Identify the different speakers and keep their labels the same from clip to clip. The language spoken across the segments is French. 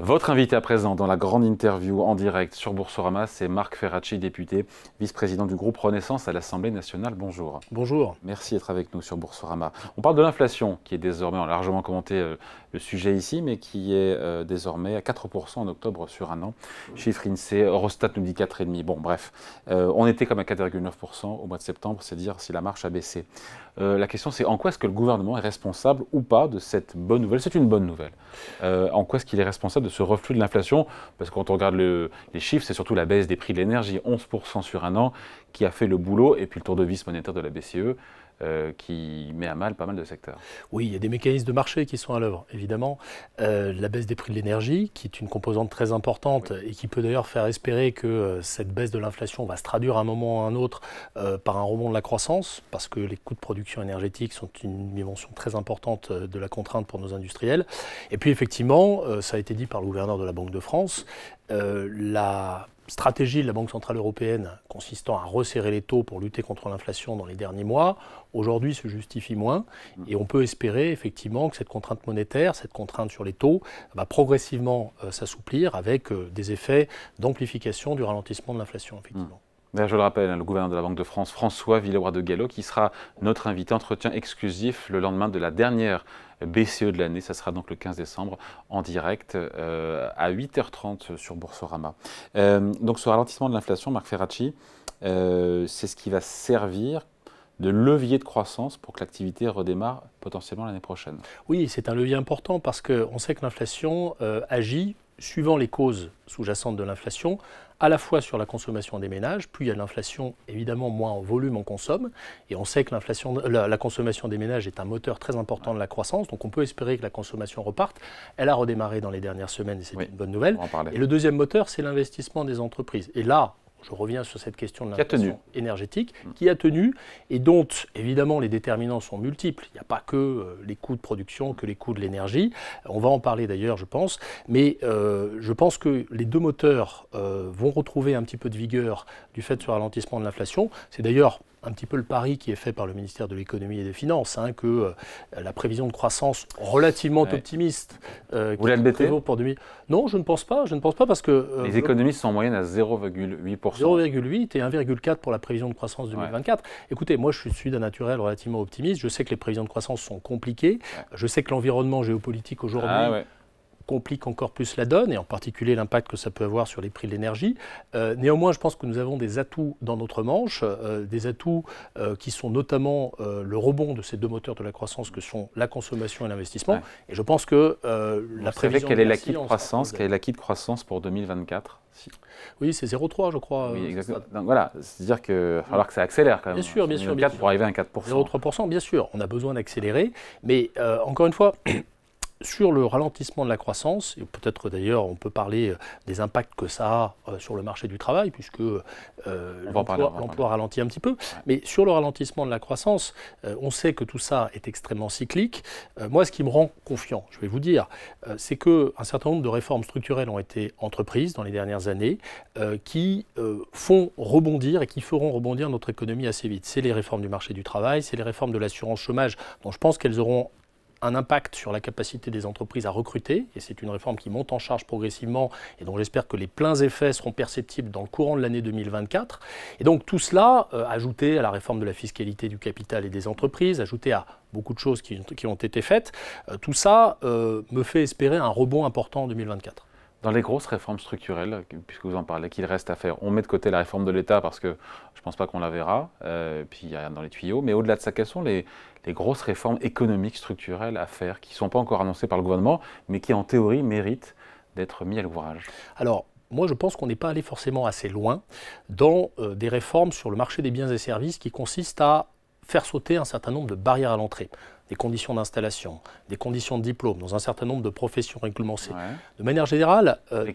Speaker 1: Votre invité à présent dans la grande interview en direct sur Boursorama, c'est Marc Ferracci, député, vice-président du groupe Renaissance à l'Assemblée nationale. Bonjour. Bonjour. Merci d'être avec nous sur Boursorama. On parle de l'inflation, qui est désormais, on a largement commenté euh, le sujet ici, mais qui est euh, désormais à 4% en octobre sur un an. Chiffre INSEE, Eurostat nous dit 4,5%. Bon, bref, euh, on était comme à 4,9% au mois de septembre, c'est dire si la marche a baissé. la question, c'est en quoi est-ce que le gouvernement est responsable ou pas de cette bonne nouvelle C'est une bonne nouvelle. en quoi est-ce qu'il est responsable de ce reflux de l'inflation, parce que quand on regarde les chiffres, c'est surtout la baisse des prix de l'énergie, 11% sur un an, qui a fait le boulot, et puis le tour de vis monétaire de la BCE, euh, qui met à mal pas mal de secteurs. Oui, il y a des mécanismes de marché qui sont à l'œuvre,
Speaker 2: évidemment. Euh, la baisse des prix de l'énergie, qui est une composante très importante et qui peut d'ailleurs faire espérer que euh, cette baisse de l'inflation va se traduire à un moment ou à un autre par un rebond de la croissance, parce que les coûts de production énergétique sont une dimension très importante de la contrainte pour nos industriels. Et puis effectivement, ça a été dit par le gouverneur de la Banque de France, la stratégie de la Banque Centrale Européenne consistant à resserrer les taux pour lutter contre l'inflation dans les derniers mois, aujourd'hui se justifie moins et on peut espérer effectivement que cette contrainte monétaire, cette contrainte sur les taux, va progressivement euh, s'assouplir avec euh, des effets d'amplification du ralentissement de l'inflation,
Speaker 1: effectivement. Ben, je le rappelle, hein, le gouverneur de la Banque de France, François Villeroy de Gallo, qui sera notre invité, entretien exclusif le lendemain de la dernière BCE de l'année. Ça sera donc le 15 décembre en direct euh, à 8h30 sur Boursorama. Euh, donc ce ralentissement de l'inflation, Marc Ferracci, euh, c'est ce qui va servir de levier de croissance pour que l'activité redémarre potentiellement l'année prochaine. Oui, c'est un levier important
Speaker 2: parce qu'on sait que l'inflation agit suivant les causes sous-jacentes de l'inflation, à la fois sur la consommation des ménages, puis il y a l'inflation, évidemment, moins en volume on consomme, et on sait que la, consommation des ménages est un moteur très important de la croissance, donc on peut espérer que la consommation reparte. Elle a redémarré dans les dernières semaines, c'est une bonne nouvelle. Et le deuxième moteur, c'est l'investissement des entreprises. Et là, je reviens sur cette question de l'inflation énergétique, mm. qui a tenu et dont, évidemment, les déterminants sont multiples. Il n'y a pas que euh, les coûts de production, que les coûts de l'énergie. Euh, on va en parler d'ailleurs, je pense. Mais euh, je pense que les deux moteurs vont retrouver un petit peu de vigueur du fait de ce ralentissement de l'inflation. C'est d'ailleurs un petit peu le pari qui est fait par le ministère de l'économie et des finances, hein, que la prévision de croissance relativement optimiste. Vous pour 2000... Non, je ne pense pas. Je ne pense pas parce que les économistes sont en moyenne à 0,8 0,8 et 1,4 pour la prévision de croissance 2024. Écoutez, moi je suis d'un naturel relativement optimiste. Je sais que les prévisions de croissance sont compliquées. Je sais que l'environnement géopolitique aujourd'hui ah complique encore plus la donne, et en particulier l'impact que ça peut avoir sur les prix de l'énergie. Euh, néanmoins, je pense que nous avons des atouts dans notre manche, euh, des atouts euh, qui sont notamment le rebond de ces deux moteurs de la croissance que sont la consommation et l'investissement. Et je pense que la prévision... Quelle est croissance Quel
Speaker 1: est l'acquis de croissance pour 2024
Speaker 2: Oui, c'est 0,3, je crois. Oui, exactement.
Speaker 1: Donc voilà, c'est-à-dire que, alors que ça accélère quand même. Bien sûr, bien sûr. bien pour
Speaker 2: arriver à 4%. 0,3%, bien sûr. On a besoin d'accélérer. Mais encore une fois, sur le ralentissement de la croissance, et peut-être d'ailleurs on peut parler euh, des impacts que ça a euh, sur le marché du travail, puisque euh, l'emploi ralentit un petit peu, mais sur le ralentissement de la croissance, on sait que tout ça est extrêmement cyclique. moi, ce qui me rend confiant, je vais vous dire, c'est qu'un certain nombre de réformes structurelles ont été entreprises dans les dernières années qui font rebondir et qui feront rebondir notre économie assez vite. C'est les réformes du marché du travail, c'est les réformes de l'assurance chômage, dont je pense qu'elles auront un impact sur la capacité des entreprises à recruter, et c'est une réforme qui monte en charge progressivement et dont j'espère que les pleins effets seront perceptibles dans le courant de l'année 2024. Et donc tout cela, euh, ajouté à la réforme de la fiscalité du capital et des entreprises, ajouté à beaucoup de choses qui, ont été faites, euh, tout ça euh, me fait espérer un rebond important en 2024.
Speaker 1: Dans les grosses réformes structurelles, puisque vous en parlez, qu'il reste à faire, on met de côté la réforme de l'État parce que je ne pense pas qu'on la verra, euh, puis il n'y a rien dans les tuyaux, mais au-delà de ça, quelles sont les, grosses réformes économiques, structurelles à faire, qui ne sont pas encore annoncées par le gouvernement, mais qui en théorie méritent d'être mises à l'ouvrage
Speaker 2: Alors, moi je pense qu'on n'est pas allé forcément assez loin dans euh, des réformes sur le marché des biens et services qui consistent à faire sauter un certain nombre de barrières à l'entrée des conditions d'installation, des conditions de diplôme dans un certain nombre de professions réglementées. De manière générale, euh,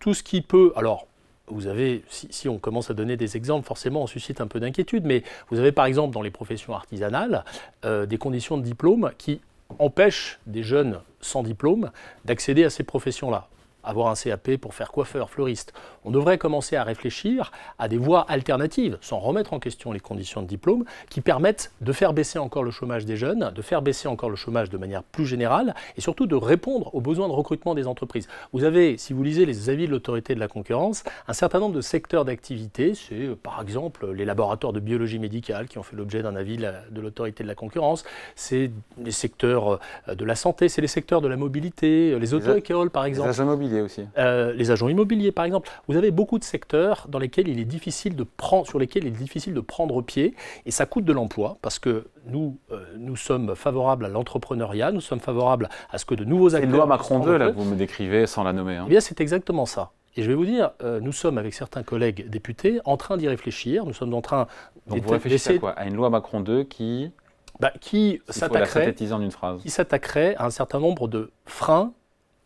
Speaker 2: tout, ce qui, peut... Alors, vous avez, si, on commence à donner des exemples, forcément, on suscite un peu d'inquiétude, mais vous avez par exemple dans les professions artisanales euh, des conditions de diplôme qui empêchent des jeunes sans diplôme d'accéder à ces professions-là avoir un CAP pour faire coiffeur, fleuriste. On devrait commencer à réfléchir à des voies alternatives, sans remettre en question les conditions de diplôme, qui permettent de faire baisser encore le chômage des jeunes, de faire baisser encore le chômage de manière plus générale, et surtout de répondre aux besoins de recrutement des entreprises. Vous avez, si vous lisez les avis de l'autorité de la concurrence, un certain nombre de secteurs d'activité, c'est euh, par exemple les laboratoires de biologie médicale qui ont fait l'objet d'un avis de l'autorité de la concurrence, c'est les secteurs euh, de la santé, c'est les secteurs de la mobilité, euh, les auto-écoles par exemple. Les aussi euh, Les agents immobiliers, par exemple. Vous avez beaucoup de secteurs dans lesquels il est difficile de prendre, sur lesquels il est difficile de prendre pied, et ça coûte de l'emploi, parce que nous, euh, nous sommes favorables à l'entrepreneuriat, nous sommes favorables à ce que de nouveaux acteurs... C'est loi Macron 2, là, que vous me décrivez sans la nommer. Hein. Eh bien, c'est exactement ça. Et je vais vous dire, euh, nous sommes avec certains collègues députés en train d'y réfléchir. Nous sommes en train Donc vous
Speaker 1: à une loi Macron 2 qui bah, qui s'attaquerait en une phrase. qui
Speaker 2: s'attaquerait à un
Speaker 1: certain nombre de
Speaker 2: freins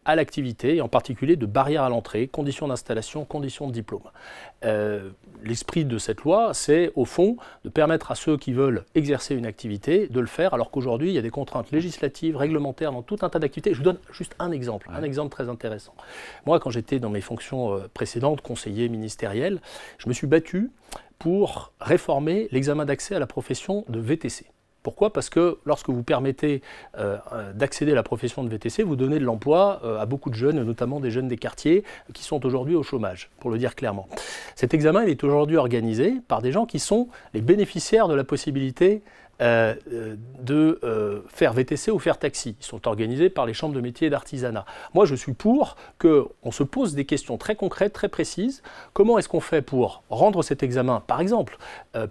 Speaker 2: à l'activité, et en particulier de barrières à l'entrée, conditions d'installation, conditions de diplôme. Euh, l'esprit de cette loi, c'est au fond de permettre à ceux qui veulent exercer une activité de le faire, alors qu'aujourd'hui, il y a des contraintes législatives, réglementaires dans tout un tas d'activités. Je vous donne juste un exemple, un exemple très intéressant. Moi, quand j'étais dans mes fonctions euh, précédentes, conseiller ministériel, je me suis battu pour réformer l'examen d'accès à la profession de VTC. Pourquoi Parce que lorsque vous permettez euh, euh, d'accéder à la profession de VTC, vous donnez de l'emploi euh, à beaucoup de jeunes, notamment des jeunes des quartiers, qui sont aujourd'hui au chômage, pour le dire clairement. Cet examen, est aujourd'hui organisé par des gens qui sont les bénéficiaires de la possibilité euh, euh, de euh, faire VTC ou faire taxi. Ils sont organisés par les chambres de métiers et d'artisanat. Moi, je suis pour qu'on se pose des questions très concrètes, très précises. Comment est-ce qu'on fait pour rendre cet examen, par exemple,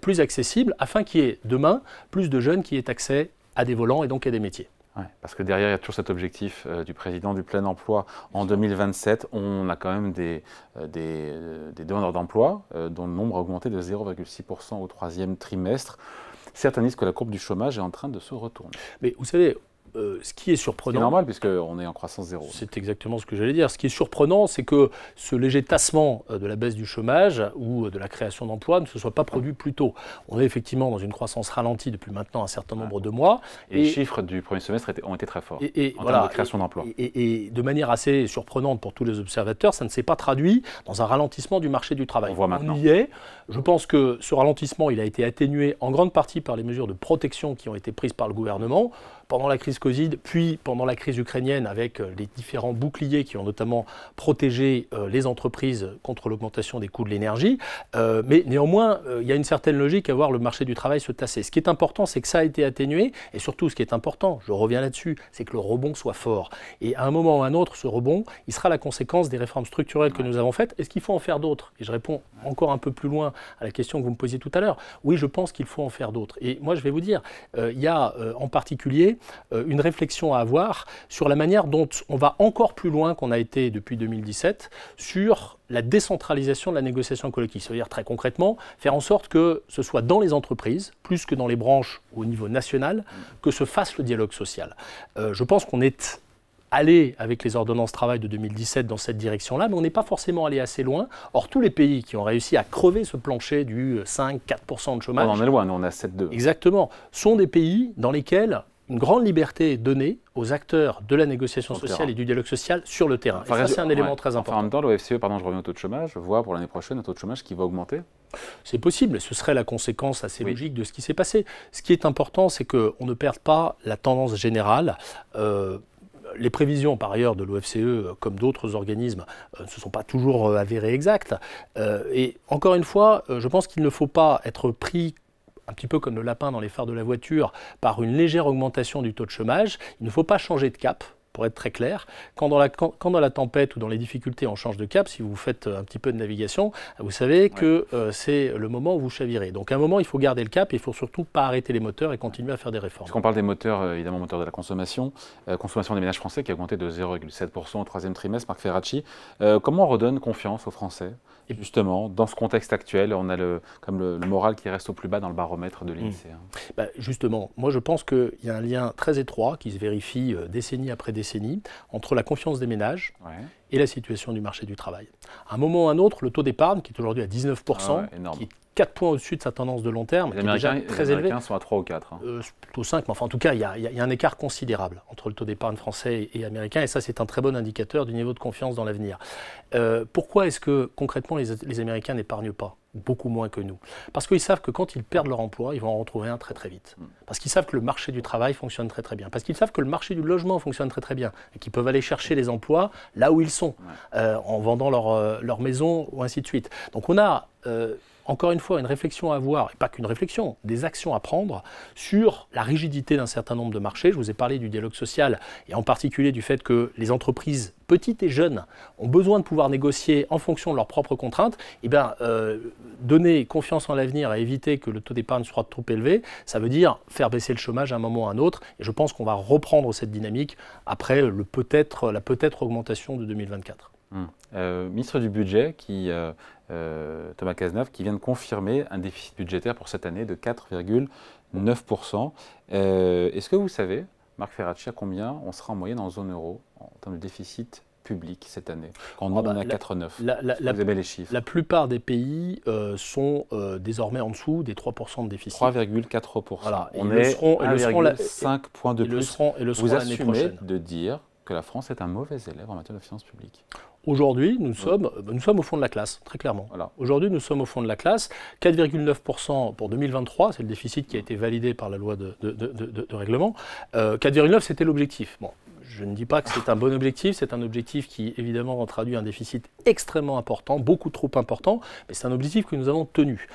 Speaker 2: plus accessible afin qu'il y ait demain plus de jeunes qui aient accès à des volants et donc à des métiers
Speaker 1: parce que derrière, il y a toujours cet objectif du président du plein emploi. En 2027, on a quand même des, demandeurs d'emploi dont le nombre a augmenté de 0,6% au troisième trimestre certains disent que la courbe du chômage est en train de se retourner. Mais vous savez, euh, ce qui est surprenant. C'est normal, puisqu'on est en
Speaker 2: croissance zéro. C'est exactement ce que j'allais dire. Ce qui est surprenant, c'est que ce léger tassement euh, de la baisse du chômage euh, ou de la création d'emplois ne se soit pas produit plus tôt. On est effectivement dans une croissance ralentie depuis maintenant un certain nombre de mois.
Speaker 1: Et, les chiffres du premier semestre ont été très forts et, en voilà, de création d'emplois.
Speaker 2: Et, de manière assez surprenante pour tous les observateurs, ça ne s'est pas traduit dans un ralentissement du marché du travail. On voit maintenant. y est. Je pense que ce ralentissement, il a été atténué en grande partie par les mesures de protection qui ont été prises par le gouvernement pendant la crise Covid, puis pendant la crise ukrainienne, avec euh, les différents boucliers qui ont notamment protégé euh, les entreprises contre l'augmentation des coûts de l'énergie. Euh, mais néanmoins, il y a une certaine logique à voir le marché du travail se tasser. Ce qui est important, c'est que ça a été atténué, et surtout, ce qui est important, je reviens là-dessus, c'est que le rebond soit fort. Et à un moment ou à un autre, ce rebond, il sera la conséquence des réformes structurelles que nous avons faites. Est-ce qu'il faut en faire d'autres Et je réponds encore un peu plus loin à la question que vous me posiez tout à l'heure. Oui, je pense qu'il faut en faire d'autres. Et moi, je vais vous dire, il y a en particulier euh, une réflexion à avoir sur la manière dont on va encore plus loin qu'on a été depuis 2017 sur la décentralisation de la négociation collective. C'est-à-dire très concrètement, faire en sorte que ce soit dans les entreprises, plus que dans les branches au niveau national, que se fasse le dialogue social. Euh, je pense qu'on est allé, avec les ordonnances travail de 2017 dans cette direction-là, mais on n'est pas forcément allé assez loin. Or, tous les pays qui ont réussi à crever ce plancher du 5-4% de chômage... On en est
Speaker 1: loin, on a 7-2. Exactement.
Speaker 2: Sont des pays dans lesquels une grande liberté donnée aux acteurs de la négociation sociale et
Speaker 1: du dialogue social sur le terrain. ça, c'est un élément très important. Enfin, en même temps, l'OFCE, e, pardon, je reviens au taux de chômage, voit pour l'année prochaine un taux de chômage qui va augmenter C'est possible, ce serait la conséquence assez logique de ce qui s'est passé. Ce qui
Speaker 2: est important, c'est qu'on ne perde pas la tendance générale. Euh, les prévisions, par ailleurs, de l'OFCE, comme d'autres organismes, euh, ne se sont pas toujours euh, avérées exactes. et encore une fois, je pense qu'il ne faut pas être pris un petit peu comme le lapin dans les phares de la voiture, par une légère augmentation du taux de chômage, il ne faut pas changer de cap, pour être très clair. Quand dans, la, tempête ou dans les difficultés, on change de cap, si vous faites euh, un petit peu de navigation, vous savez que euh, c'est le moment où vous chavirez. Donc à un moment, il faut garder le cap et il faut surtout pas arrêter les moteurs
Speaker 1: et continuer à faire des réformes. Quand qu'on parle des moteurs, euh, évidemment, moteurs de la consommation, consommation des ménages français qui a augmenté de 0,7% au troisième trimestre, Marc Ferracci. comment on redonne confiance aux Français et justement, dans ce contexte actuel, on a le, comme le, moral qui reste au plus bas dans le baromètre de l'INSEE. Mmh. Hein. Bah,
Speaker 2: justement, moi je pense qu'il y a un lien très étroit qui se vérifie euh, décennie après décennie entre la confiance des ménages et la situation du marché du travail. À un moment ou à un autre, le taux d'épargne, qui est aujourd'hui à 19%, ah qui est 4 points au-dessus de sa tendance de long terme, est déjà très élevé. Les sont
Speaker 1: à 3 ou 4. Hein.
Speaker 2: Euh, plutôt 5, mais enfin en tout cas, il y, a un écart considérable entre le taux d'épargne français et américain, et ça c'est un très bon indicateur du niveau de confiance dans l'avenir. Euh, pourquoi est-ce que concrètement les Américains n'épargnent pas beaucoup moins que nous. Parce qu'ils savent que quand ils perdent leur emploi, ils vont en retrouver un très très vite. Mm. Parce qu'ils savent que le marché du travail fonctionne très très bien. Parce qu'ils savent que le marché du logement fonctionne très très bien. Et qu'ils peuvent aller chercher les emplois là où ils sont, euh, en vendant leur, euh, leur maison ou ainsi de suite. Donc on a... Euh, encore une fois, une réflexion à avoir, et pas qu'une réflexion, des actions à prendre sur la rigidité d'un certain nombre de marchés. Je vous ai parlé du dialogue social et en particulier du fait que les entreprises petites et jeunes ont besoin de pouvoir négocier en fonction de leurs propres contraintes. Et eh bien, euh, donner confiance en l'avenir et éviter que le taux d'épargne soit trop élevé, ça veut dire faire baisser le chômage à un moment ou à un autre. Et je pense qu'on va reprendre cette dynamique après peut-être, la peut-être augmentation de 2024.
Speaker 1: Mm. Euh, ministre du Budget, euh, euh, Thomas Cazeneuve, qui vient de confirmer un déficit budgétaire pour cette année de 4,9%. Est-ce que vous savez, Marc Ferracci, combien on sera en moyenne en zone euro en termes de déficit public cette année Quand on ah bah, est à a 4,9, vous avez les chiffres. La plupart des
Speaker 2: pays sont désormais en dessous des 3% de déficit.
Speaker 1: 3,4%.
Speaker 2: Voilà. On est seront,
Speaker 1: points de et plus. Le seront, et vous assumez de dire que la France est un mauvais élève en matière de finances publiques
Speaker 2: Aujourd'hui, nous sommes, euh, nous sommes au fond de la classe, très clairement. Aujourd'hui, nous sommes au fond de la classe. 4,9% pour 2023, c'est le déficit qui a été validé par la loi de, règlement. 4,9, euh, c'était l'objectif. je ne dis pas que c'est un bon objectif, c'est un objectif qui évidemment traduit un déficit extrêmement important, beaucoup trop important, mais c'est un objectif que nous avons tenu.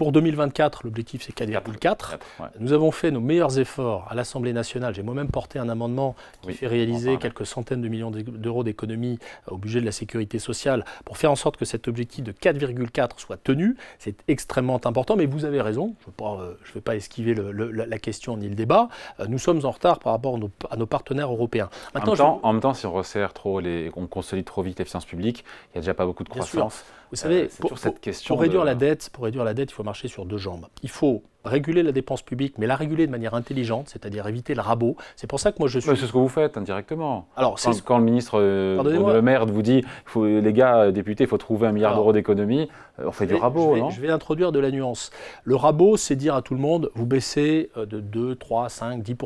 Speaker 2: Pour 2024, l'objectif c'est 4,4. Nous avons fait nos meilleurs efforts à l'Assemblée nationale. J'ai moi-même porté un amendement qui fait réaliser quelques centaines de millions d'euros d'économies euh, au budget de la sécurité sociale pour faire en sorte que cet objectif de 4,4 soit tenu. C'est extrêmement important, mais vous avez raison. Je ne euh, vais pas esquiver la question ni le débat. Euh, nous sommes en retard par rapport à nos, partenaires européens. en,
Speaker 1: même temps, si on resserre trop, les, on consolide trop vite les l'efficience publiques, il n'y a déjà pas beaucoup de croissance. Vous savez, euh, pour, cette question pour, réduire la
Speaker 2: dette, pour réduire la dette, il faut marcher sur deux jambes. Il faut réguler la dépense publique, mais la réguler de manière intelligente, c'est-à-dire éviter le rabot. C'est pour ça que moi je suis. C'est ce que vous faites indirectement. Alors, quand,
Speaker 1: le ministre euh, Le Maire vous dit, les gars euh, députés, il faut trouver un milliard d'euros d'économie, euh, on fait du rabot. Je vais, non je
Speaker 2: vais introduire de la nuance. Le rabot, c'est dire à tout le monde, vous baissez de 2, 3, 5, 10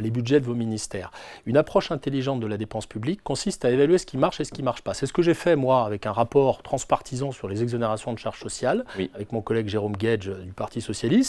Speaker 2: les budgets de vos ministères. Une approche intelligente de la dépense publique consiste à évaluer ce qui marche et ce qui ne marche pas. C'est ce que j'ai fait moi avec un rapport transpartisan sur les exonérations de charges sociales avec mon collègue Jérôme Gage du Parti socialiste.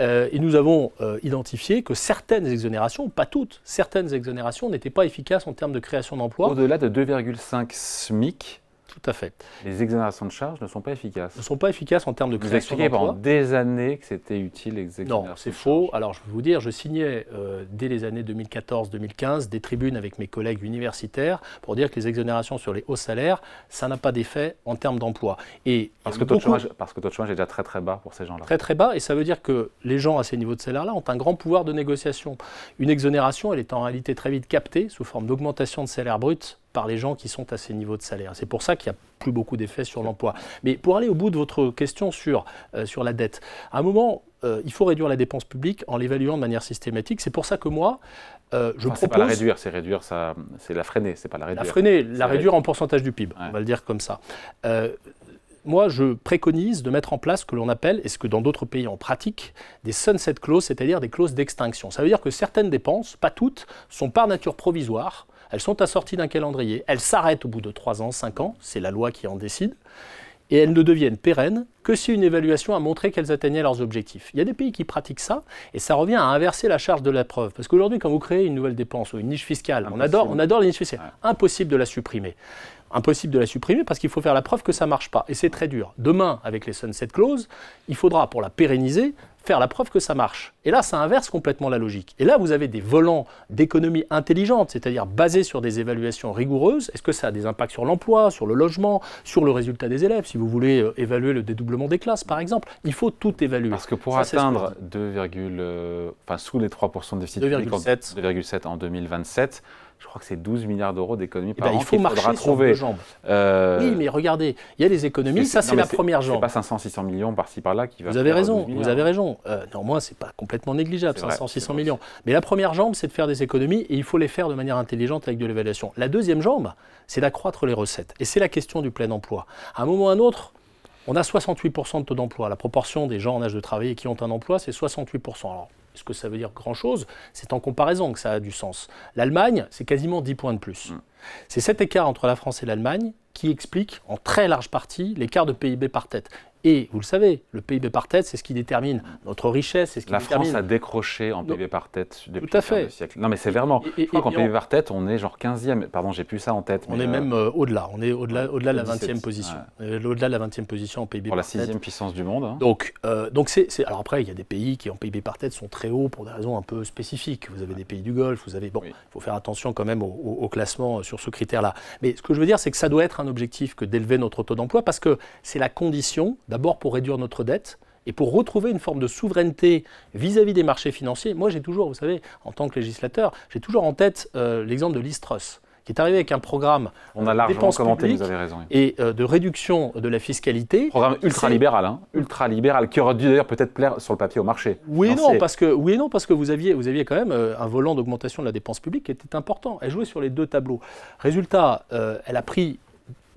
Speaker 2: Euh, et nous avons euh, identifié que certaines exonérations, pas toutes, certaines exonérations n'étaient pas efficaces en termes de création
Speaker 1: d'emplois. Au-delà de 2,5 SMIC, tout à fait. Les exonérations de charges ne sont pas efficaces. Ne
Speaker 2: sont pas efficaces en termes
Speaker 1: de création Vous expliquez pendant des années
Speaker 2: que c'était utile les exonérations. Non, c'est faux. Alors je vais vous dire, je signais euh, dès les années 2014-2015 des tribunes avec mes collègues universitaires pour dire que les exonérations sur les hauts salaires, ça n'a pas d'effet en termes d'emploi. Et parce que, taux de chômage,
Speaker 1: parce que taux de chômage est déjà très très bas pour ces gens-là. Très
Speaker 2: très bas, et ça veut dire que les gens à ces niveaux de salaire-là ont un grand pouvoir de négociation. Une exonération, elle est en réalité très vite captée sous forme d'augmentation de salaire brut par les gens qui sont à ces niveaux de salaire. C'est pour ça qu'il n'y a plus beaucoup d'effets sur l'emploi. Mais pour aller au bout de votre question sur, euh, sur la dette, à un moment, euh, il faut réduire la dépense publique en l'évaluant de manière systématique. C'est pour ça que moi, euh, je propose... C'est pas la réduire,
Speaker 1: c'est réduire, ça, c'est la freiner, c'est pas la réduire. La freiner, la réduire
Speaker 2: en pourcentage du PIB, on va le dire comme ça moi, je préconise de mettre en place ce que l'on appelle, et ce que dans d'autres pays on pratique, des sunset clauses, c'est-à-dire des clauses d'extinction. Ça veut dire que certaines dépenses, pas toutes, sont par nature provisoires elles sont assorties d'un calendrier. Elles s'arrêtent au bout de 3 ans, 5 ans, c'est la loi qui en décide. Et elles ne deviennent pérennes que si une évaluation a montré qu'elles atteignaient leurs objectifs. Il y a des pays qui pratiquent ça, et ça revient à inverser la charge de la preuve. Parce qu'aujourd'hui, quand vous créez une nouvelle dépense ou une niche fiscale, on adore, on adore les impossible de la supprimer impossible de la supprimer parce qu'il faut faire la preuve que ça ne marche pas. Et c'est très dur. Demain, avec les sunset clauses, il faudra, pour la pérenniser, faire la preuve que ça marche. Et là, ça inverse complètement la logique. Et là, vous avez des volants d'économie intelligente, c'est-à-dire basés sur des évaluations rigoureuses. Est-ce que ça a des impacts sur l'emploi, sur le logement, sur le résultat des élèves Si vous voulez euh, évaluer le dédoublement des classes, par exemple, il faut tout évaluer. Parce que pour atteindre
Speaker 1: 2, euh, sous les 3% de déficit 2,7 en 2027, je crois que c'est 12 milliards d'euros d'économies eh par ben, an. Il faut marcher trouver. sur deux jambes. Euh, oui, mais regardez, il y a des économies, ça c'est la première jambe. n'est pas 500, 600 millions par-ci par-là qui va. Vous avez raison, vous avez
Speaker 2: raison. Euh, néanmoins, c'est pas complètement négligeable, 500, 600 millions. Mais la première jambe, c'est de faire des économies et il faut les faire de manière intelligente avec de l'évaluation. La deuxième jambe, c'est d'accroître les recettes. Et c'est la question du plein emploi. À un moment ou à un autre, on a 68% de taux d'emploi. La proportion des gens en âge de travailler qui ont un emploi, c'est 68% ce que ça veut dire grand-chose, c'est en comparaison que ça a du sens. L'Allemagne, c'est quasiment 10 points de plus. Mm. C'est cet écart entre la France et l'Allemagne qui explique en très large partie l'écart de PIB par
Speaker 1: tête. Et vous le savez, le PIB par tête, c'est ce qui détermine notre richesse. Ce qui la France a décroché en PIB par tête depuis Tout à fait. siècle. Non, mais c'est vraiment, qu'en PIB par tête, on est genre 15e. Pardon, j'ai plus ça en tête. On est euh, même
Speaker 2: euh, au-delà. On est au-delà, au de la 20e position. Au-delà de la 20e position en PIB par tête. Pour la 6e puissance du monde. Hein. Donc, euh, donc c'est, Alors après, il y a des pays qui en PIB par tête sont très hauts pour des raisons un peu spécifiques. Vous avez des pays du Golfe, vous avez. Bon, il faut faire attention quand même au classement ce critère-là. Mais ce que je veux dire, c'est que ça doit être un objectif que d'élever notre taux d'emploi parce que c'est la condition, d'abord pour réduire notre dette, et pour retrouver une forme de souveraineté vis-à-vis des marchés financiers, moi j'ai toujours, vous savez, en tant que législateur, j'ai toujours en tête euh, l'exemple de l'Istrus qui est arrivé
Speaker 1: avec un programme on a euh, largement commenté, raison. et euh, de réduction de la fiscalité. Programme ultra hein, libéral qui aurait dû d'ailleurs peut-être plaire sur le papier au marché.
Speaker 2: Oui et, non, parce que, oui non, parce que vous aviez, vous aviez quand même euh, un volant d'augmentation de la dépense publique qui était important. Elle jouait sur les deux tableaux. Résultat, elle a pris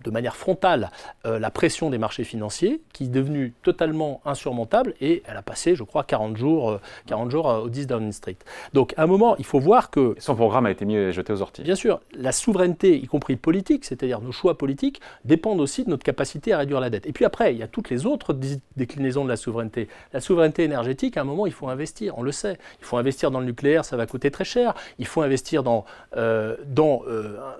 Speaker 2: de manière frontale euh, la pression des marchés financiers, qui est devenue totalement insurmontable, et elle a passé, je crois, 40 jours, 40 euh, jours euh, au 10 Downing Street. Donc, à un moment, il faut voir que... Son programme a été mis et jeté aux orties. Bien sûr, la souveraineté, y compris politique, c'est-à-dire nos choix politiques, dépendent aussi de notre capacité à réduire la dette. Et puis après, il y a toutes les autres déclinaisons de la souveraineté. La souveraineté énergétique, à un moment, il faut investir, on le sait. Il faut investir dans le nucléaire, ça va coûter très cher. Il faut investir dans, dans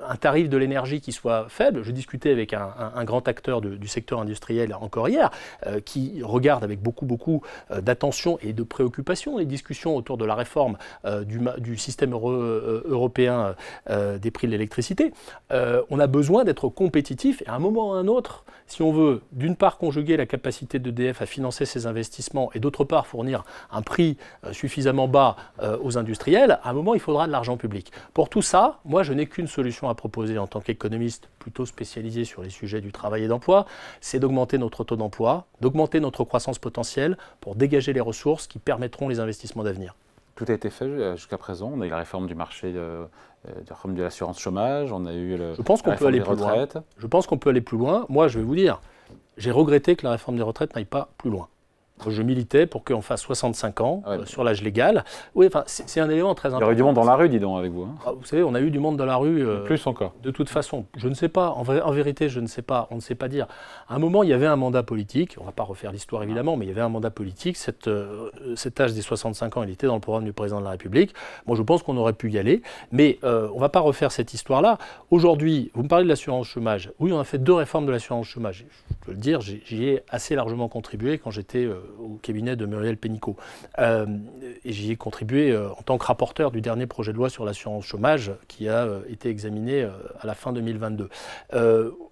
Speaker 2: un tarif de l'énergie qui soit faible. Je discutais avec un, grand acteur du secteur industriel encore hier, euh, qui regarde avec beaucoup, beaucoup euh, d'attention et de préoccupation les discussions autour de la réforme euh, du, du, système européen des prix de l'électricité. on a besoin d'être compétitif et à un moment ou à un autre, si on veut d'une part conjuguer la capacité d'EDF à financer ses investissements et d'autre part fournir un prix suffisamment bas aux industriels, à un moment il faudra de l'argent public. Pour tout ça, moi je n'ai qu'une solution à proposer en tant qu'économiste plutôt spécialisé sur les sujets du travail et d'emploi, c'est d'augmenter notre taux d'emploi, d'augmenter notre croissance potentielle pour dégager les ressources qui permettront les investissements d'avenir.
Speaker 1: Tout a été fait euh, jusqu'à présent. On a eu la réforme du marché de, euh, de l'assurance chômage, on a eu le, je pense qu'on peut aller plus loin. Je pense qu'on peut aller plus loin. Moi, je vais vous dire, j'ai regretté que la
Speaker 2: réforme des retraites n'aille pas plus loin. Je militais pour qu'on fasse 65 ans ah euh, bah. sur l'âge légal. Oui, enfin, c'est un élément très important. Il y aurait du monde dans
Speaker 1: la rue, dis donc, avec vous. Hein.
Speaker 2: Ah, vous savez, on a eu du monde dans la rue. Euh, plus encore. De toute façon, je ne sais pas. En, vérité, je ne sais pas. On ne sait pas dire. À un moment, il y avait un mandat politique. On ne va pas refaire l'histoire, ah. évidemment, mais il y avait un mandat politique. Cette, euh, cet âge des 65 ans, il était dans le programme du président de la République. Moi, je pense qu'on aurait pu y aller. Mais on ne va pas refaire cette histoire-là. Aujourd'hui, vous me parlez de l'assurance chômage. Oui, on a fait deux réformes de l'assurance chômage. Je peux le dire, j'y ai assez largement contribué quand j'étais au cabinet de Muriel Pénicaud. Euh, et j'y ai contribué euh, en tant que rapporteur du dernier projet de loi sur l'assurance chômage qui a euh, été examiné à la fin 2022.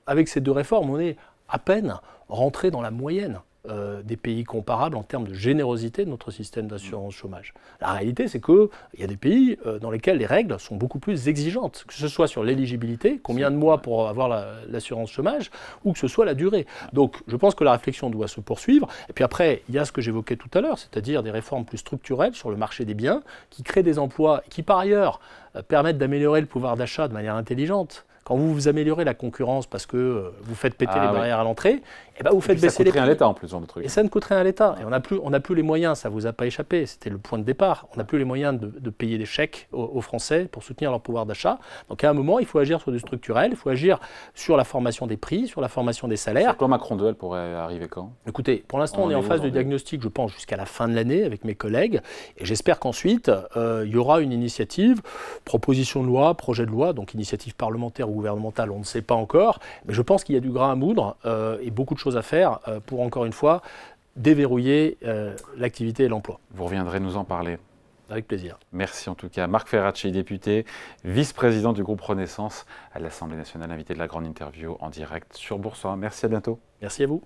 Speaker 2: avec ces deux réformes, on est à peine rentré dans la moyenne euh, des pays comparables en termes de générosité de notre système d'assurance chômage. La réalité, c'est qu'il y a des pays euh, dans lesquels les règles sont beaucoup plus exigeantes, que ce soit sur l'éligibilité, combien de mois pour avoir l'assurance chômage, ou que ce soit la durée. Donc je pense que la réflexion doit se poursuivre. Et puis après, il y a ce que j'évoquais tout à l'heure, c'est-à-dire des réformes plus structurelles sur le marché des biens, qui créent des emplois, qui par ailleurs euh, permettent d'améliorer le pouvoir d'achat de manière intelligente. Quand vous vous améliorez la concurrence parce que euh, vous faites péter ah les barrières à l'entrée, et eh ben vous faites baisser les prix. Ça coûterait rien à l'État en plus, en Et ça ne coûterait rien à l'État. Et on n'a plus, on plus les moyens, ça ne vous a pas échappé, c'était le point de départ. On n'a plus les moyens de, payer des chèques aux, Français pour soutenir leur pouvoir d'achat. Donc à un moment, il faut agir sur du structurel, il faut agir sur la formation des prix, sur la formation des salaires. Quand Macron 2, elle pourrait arriver quand Écoutez, pour l'instant, on, est en phase de diagnostic, je pense, jusqu'à la fin de l'année avec mes collègues. Et j'espère qu'ensuite, euh, il y aura une initiative, proposition de loi, projet de loi, donc initiative parlementaire Gouvernemental, on ne sait pas encore. Mais je pense qu'il y a du grain à moudre euh, et beaucoup de choses à faire euh, pour, encore une fois, déverrouiller euh, l'activité et l'emploi.
Speaker 1: Vous reviendrez nous en parler. Avec plaisir. Merci en tout cas. Marc Ferracci, député, vice-président du groupe Renaissance à l'Assemblée nationale, invité de la grande interview en direct sur Boursorama. Merci, à bientôt. Merci à vous.